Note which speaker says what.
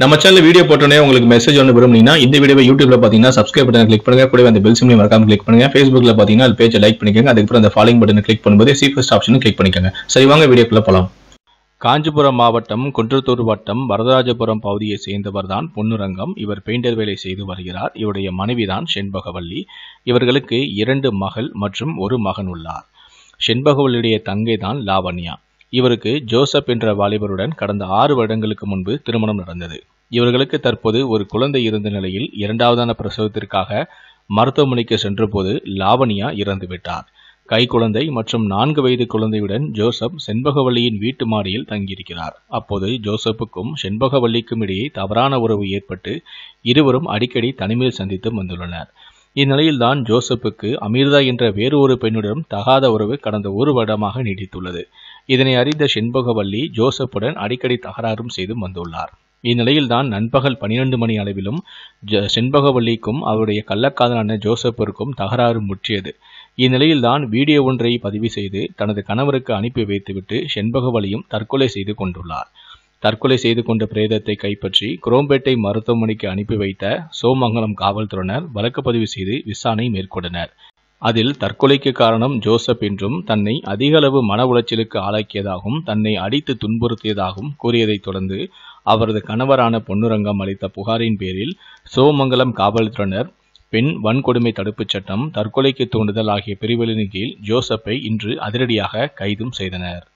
Speaker 1: நம்ம channel video போட்டோன்னே உங்களுக்கு மெசேஜ் ஒன்று விரும்புனீங்கன்னா இந்த வீடியோ யூடியூப்ல பார்த்தீங்கன்னா சப்ஸ்கிரைப் பட்டன் கிளிக் பண்ணுங்க கூட அந்த பெல் சிம்லையும் மறக்காம கிளிக் பண்ணுங்க ஃபேஸ்புக்ல பார்த்தீங்கன்னா அது பேஜை லைக் பண்ணிக்கோங்க அதுக்கப்புறம் அந்த ஃபாலோ பட்டன் கிளிக் பண்ணும்போது சீஃபஸ்ட் ஆப்ஷனும் கிளிக் பண்ணிக்கோங்க சரி வாங்க வீடியோக்குள்ள போகலாம் காஞ்சிபுரம் மாவட்டம் குன்றத்தூர் வட்டம் வரதராஜபுரம் பகுதியை சேர்ந்தவர்தான் பொன்னுரங்கம் இவர் பெயிண்டர் வேலை செய்து வருகிறார் இவருடைய மனைவிதான் செண்பகவல்லி இவர்களுக்கு இரண்டு மகள் மற்றும் ஒரு மகன் உள்ளார் செண்பகவல்லியுடைய தங்கை தான் லாவண்யா இவருக்கு ஜோசப் என்ற வாலிபருடன் கடந்த ஆறு வருடங்களுக்கு முன்பு திருமணம் நடந்தது இவர்களுக்கு தற்போது ஒரு குழந்தை இருந்த நிலையில் இரண்டாவதான பிரசவத்திற்காக மருத்துவமனைக்கு சென்றபோது லாவணியா இறந்துவிட்டார் கைக்குழந்தை மற்றும் நான்கு வயது குழந்தையுடன் ஜோசப் செண்பகவல்லியின் வீட்டு மாடியில் தங்கியிருக்கிறார் அப்போது ஜோசப்புக்கும் செண்பகவல்லிக்கும் இடையே தவறான உறவு ஏற்பட்டு இருவரும் அடிக்கடி தனிமையில் சந்தித்து வந்துள்ளனர் இந்நிலையில்தான் ஜோசப்புக்கு அமீர்தா என்ற வேறு ஒரு பெண்ணுடன் தகாத உறவு கடந்த ஒரு வருடமாக நீடித்துள்ளது இதனை அறிந்த செண்பகவல்லி ஜோசப்புடன் அடிக்கடி தகராறும் செய்து வந்துள்ளார் இந்நிலையில்தான் நண்பகல் பனிரெண்டு மணி அளவிலும் செண்பகவல்லிக்கும் அவருடைய கள்ளக்காதலான ஜோசப்பிற்கும் தகராறு முற்றியது இந்நிலையில்தான் வீடியோ ஒன்றை பதிவு செய்து தனது கணவருக்கு அனுப்பி வைத்துவிட்டு செண்பகவலியும் தற்கொலை செய்து கொண்டுள்ளார் தற்கொலை செய்து கொண்ட பிரேதத்தை கைப்பற்றி குரோம்பேட்டை மருத்துவமனைக்கு அனுப்பி வைத்த சோமங்கலம் காவல்துறையினர் வழக்கு பதிவு செய்து விசாரணை மேற்கொண்டனர் அதில் தற்கொலைக்கு காரணம் ஜோசப் என்றும் தன்னை அதிகளவு மன உளைச்சலுக்கு ஆளாக்கியதாகவும் தன்னை அடித்து துன்புறுத்தியதாகவும் கூறியதைத் தொடர்ந்து அவரது கணவரான பொன்னுரங்கம் அளித்த புகாரின் பேரில் சிவமங்கலம் காவல்துறையினர் பெண் வன்கொடுமை தடுப்புச் சட்டம் தற்கொலைக்கு தூண்டுதல் ஆகிய பிரிவுகளின் கீழ் ஜோசப்பை இன்று அதிரடியாக கைதும் செய்தனர்